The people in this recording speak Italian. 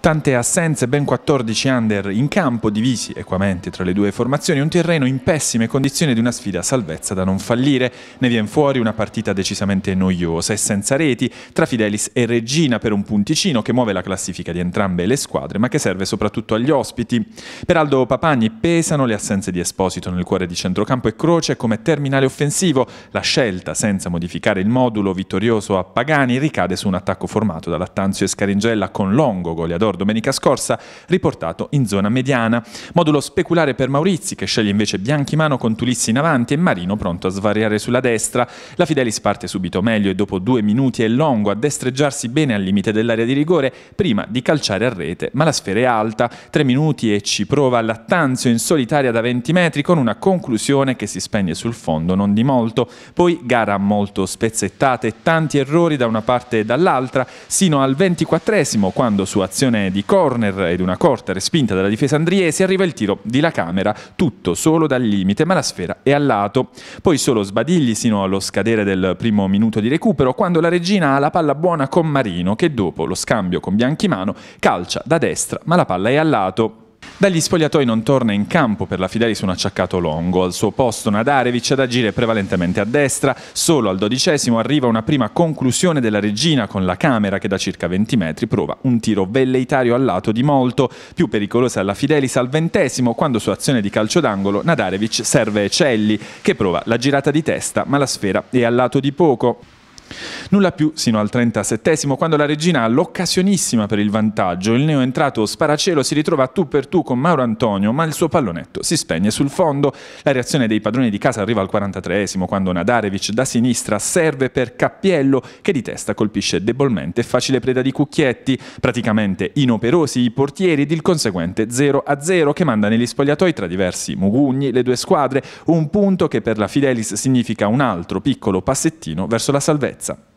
Tante assenze, ben 14 under in campo, divisi equamente tra le due formazioni, un terreno in pessime condizioni di una sfida salvezza da non fallire. Ne viene fuori una partita decisamente noiosa e senza reti tra Fidelis e Regina per un punticino che muove la classifica di entrambe le squadre, ma che serve soprattutto agli ospiti. Per Aldo Papagni pesano le assenze di Esposito nel cuore di centrocampo e Croce come terminale offensivo. La scelta, senza modificare il modulo vittorioso a Pagani, ricade su un attacco formato da Lattanzio e Scaringella con Longo, gol Ador domenica scorsa, riportato in zona mediana. Modulo speculare per Maurizi, che sceglie invece Bianchimano con Tulissi in avanti e Marino pronto a svariare sulla destra. La Fidelis parte subito meglio e dopo due minuti è Longo a destreggiarsi bene al limite dell'area di rigore prima di calciare a rete, ma la sfera è alta. Tre minuti e ci prova Lattanzio in solitaria da 20 metri con una conclusione che si spegne sul fondo non di molto. Poi gara molto spezzettata e tanti errori da una parte e dall'altra, sino al 24 quando su azione un'azione di corner ed una corta respinta dalla difesa andriese arriva il tiro di La Camera, tutto solo dal limite, ma la sfera è al lato. Poi solo sbadigli sino allo scadere del primo minuto di recupero, quando la regina ha la palla buona con Marino, che dopo lo scambio con Bianchimano calcia da destra, ma la palla è al lato. Dagli spogliatoi non torna in campo per la Fidelis un acciaccato longo. Al suo posto Nadarevic ad agire prevalentemente a destra. Solo al dodicesimo arriva una prima conclusione della regina con la camera che da circa 20 metri prova un tiro velleitario al lato di Molto. Più pericolosa è la Fidelis al ventesimo quando su azione di calcio d'angolo Nadarevic serve Celli che prova la girata di testa ma la sfera è al lato di poco. Nulla più sino al 37 quando la regina ha l'occasionissima per il vantaggio. Il neoentrato Sparacielo si ritrova tu per tu con Mauro Antonio, ma il suo pallonetto si spegne sul fondo. La reazione dei padroni di casa arriva al 43 quando Nadarevic da sinistra serve per Cappiello che di testa colpisce debolmente facile preda di cucchietti, praticamente inoperosi i portieri ed il conseguente 0-0 che manda negli spogliatoi tra diversi mugugni le due squadre, un punto che per la Fidelis significa un altro piccolo passettino verso la salvezza.